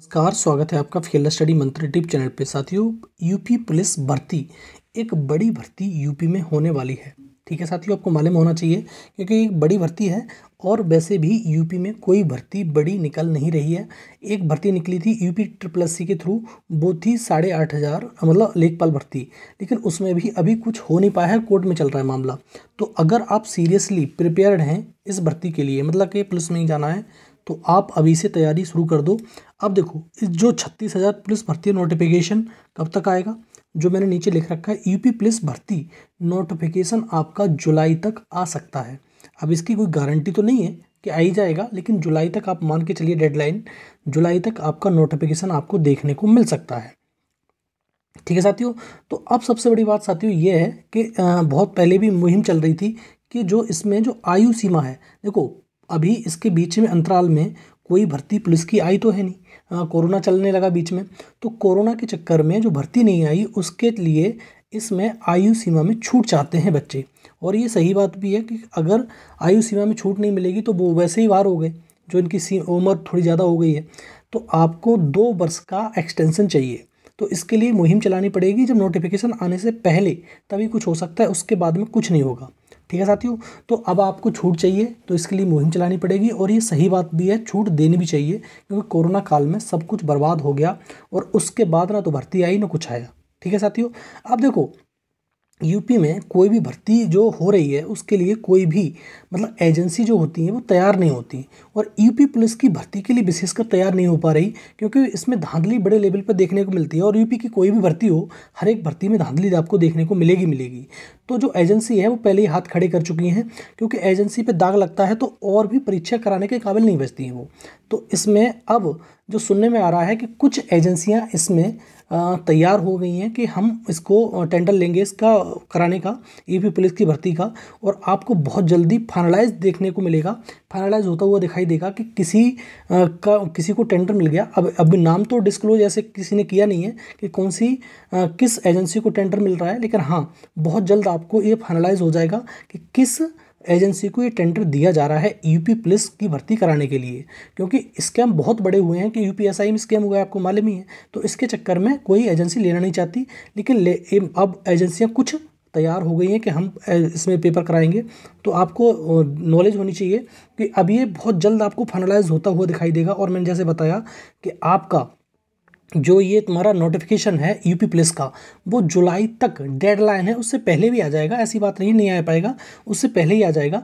नमस्कार स्वागत है आपका खेल स्टडी मंत्र टिप चैनल पे साथियों यूपी पुलिस भर्ती एक बड़ी भर्ती यूपी में होने वाली है ठीक है साथियों आपको मालूम होना चाहिए क्योंकि एक बड़ी भर्ती है और वैसे भी यूपी में कोई भर्ती बड़ी निकल नहीं रही है एक भर्ती निकली थी यूपी ट्रिपल एस सी के थ्रू वो थी साढ़े आठ हज़ार मतलब लेखपाल भर्ती लेकिन उसमें भी अभी कुछ हो नहीं पाया है कोर्ट में चल रहा है मामला तो अगर आप सीरियसली प्रिपेयर्ड हैं इस भर्ती के लिए मतलब कि पुलिस में ही जाना है तो आप अभी से तैयारी शुरू कर दो अब देखो इस जो छत्तीस हज़ार पुलिस भर्ती नोटिफिकेशन कब तक आएगा जो मैंने नीचे लिख रखा है यूपी पुलिस भर्ती नोटिफिकेशन आपका जुलाई तक आ सकता है अब इसकी कोई गारंटी तो नहीं है कि आ ही जाएगा लेकिन जुलाई तक आप मान के चलिए डेडलाइन जुलाई तक आपका नोटिफिकेशन आपको देखने को मिल सकता है ठीक है साथियों तो अब सबसे बड़ी बात साथियों ये है कि बहुत पहले भी मुहिम चल रही थी कि जो इसमें जो आयु सीमा है देखो अभी इसके बीच में अंतराल में कोई भर्ती पुलिस की आई तो है नहीं हाँ, कोरोना चलने लगा बीच में तो कोरोना के चक्कर में जो भर्ती नहीं आई उसके लिए इसमें आयु सीमा में छूट चाहते हैं बच्चे और ये सही बात भी है कि अगर आयु सीमा में छूट नहीं मिलेगी तो वो वैसे ही बाहर हो गए जो इनकी सी उम्र थोड़ी ज़्यादा हो गई है तो आपको दो वर्ष का एक्सटेंसन चाहिए तो इसके लिए मुहिम चलानी पड़ेगी जब नोटिफिकेशन आने से पहले तभी कुछ हो सकता है उसके बाद में कुछ नहीं होगा ठीक है साथियों तो अब आपको छूट चाहिए तो इसके लिए मुहिम चलानी पड़ेगी और ये सही बात भी है छूट देनी भी चाहिए क्योंकि कोरोना काल में सब कुछ बर्बाद हो गया और उसके बाद ना तो भर्ती आई ना कुछ आया ठीक है साथियों अब देखो यूपी में कोई भी भर्ती जो हो रही है उसके लिए कोई भी मतलब एजेंसी जो होती है वो तैयार नहीं होती और यूपी पुलिस की भर्ती के लिए विशेषकर तैयार नहीं हो पा रही क्योंकि इसमें धांधली बड़े लेवल पर देखने को मिलती है और यूपी की कोई भी भर्ती हो हर एक भर्ती में धांधली आपको देखने को मिलेगी मिलेगी तो जो एजेंसी है वो पहले ही हाथ खड़े कर चुकी हैं क्योंकि एजेंसी पर दाग लगता है तो और भी परीक्षा कराने के काबिल नहीं बचती हैं वो तो इसमें अब जो सुनने में आ रहा है कि कुछ एजेंसियाँ इसमें तैयार हो गई हैं कि हम इसको टेंडर लेंगे इसका कराने का ईपी पुलिस की भर्ती का और आपको बहुत जल्दी फाइनलाइज देखने को मिलेगा फाइनलाइज होता हुआ दिखाई देगा कि किसी का किसी को टेंडर मिल गया अब अभी नाम तो डिस्क्लोज ऐसे किसी ने किया नहीं है कि कौन सी किस एजेंसी को टेंडर मिल रहा है लेकिन हाँ बहुत जल्द आपको ये फाइनलाइज हो जाएगा कि किस एजेंसी को ये टेंडर दिया जा रहा है यूपी पुलिस की भर्ती कराने के लिए क्योंकि स्कैम बहुत बड़े हुए हैं कि यू पी में स्कैम हुआ है आपको मालूम ही है तो इसके चक्कर में कोई एजेंसी लेना नहीं चाहती लेकिन ले, अब एजेंसियाँ कुछ तैयार हो गई हैं कि हम इसमें पेपर कराएंगे तो आपको नॉलेज होनी चाहिए कि अब ये बहुत जल्द आपको फाइनलाइज होता हुआ दिखाई देगा और मैंने जैसे बताया कि आपका जो ये तुम्हारा नोटिफिकेशन है यूपी पुलिस का वो जुलाई तक डेडलाइन है उससे पहले भी आ जाएगा ऐसी बात नहीं नहीं आ पाएगा उससे पहले ही आ जाएगा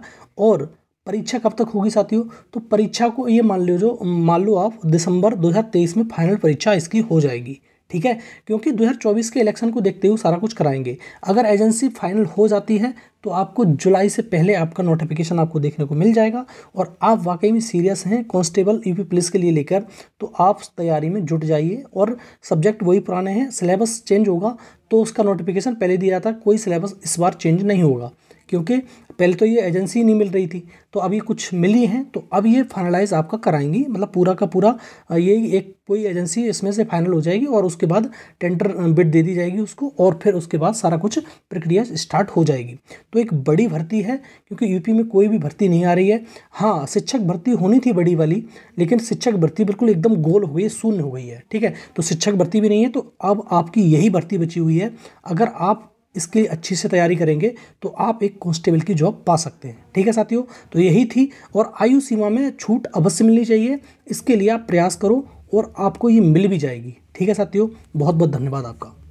और परीक्षा कब तक होगी साथियों तो परीक्षा को ये मान लो जो मान लो आप दिसंबर 2023 में फाइनल परीक्षा इसकी हो जाएगी ठीक है क्योंकि 2024 के इलेक्शन को देखते हुए सारा कुछ कराएंगे अगर एजेंसी फाइनल हो जाती है तो आपको जुलाई से पहले आपका नोटिफिकेशन आपको देखने को मिल जाएगा और आप वाकई में सीरियस हैं कांस्टेबल यूपी पुलिस के लिए लेकर तो आप तैयारी में जुट जाइए और सब्जेक्ट वही पुराने हैं सिलेबस चेंज होगा तो उसका नोटिफिकेशन पहले दिया था कोई सिलेबस इस बार चेंज नहीं होगा क्योंकि पहले तो ये एजेंसी नहीं मिल रही थी तो अभी कुछ मिली हैं तो अब ये फाइनलाइज आपका कराएंगी मतलब पूरा का पूरा ये एक कोई एजेंसी इसमें से फाइनल हो जाएगी और उसके बाद टेंडर बिट दे दी जाएगी उसको और फिर उसके बाद सारा कुछ प्रक्रिया स्टार्ट हो जाएगी तो एक बड़ी भर्ती है क्योंकि यूपी में कोई भी भर्ती नहीं आ रही है हाँ शिक्षक भर्ती होनी थी बड़ी वाली लेकिन शिक्षक भर्ती बिल्कुल एकदम गोल हो गई शून्य हो गई है ठीक है तो शिक्षक भर्ती भी नहीं है तो अब आपकी यही भर्ती बची हुई है अगर आप इसके लिए अच्छी से तैयारी करेंगे तो आप एक कॉन्स्टेबल की जॉब पा सकते हैं ठीक है साथियों तो यही थी और आयु सीमा में छूट अवश्य मिलनी चाहिए इसके लिए आप प्रयास करो और आपको ये मिल भी जाएगी ठीक है साथियों बहुत बहुत धन्यवाद आपका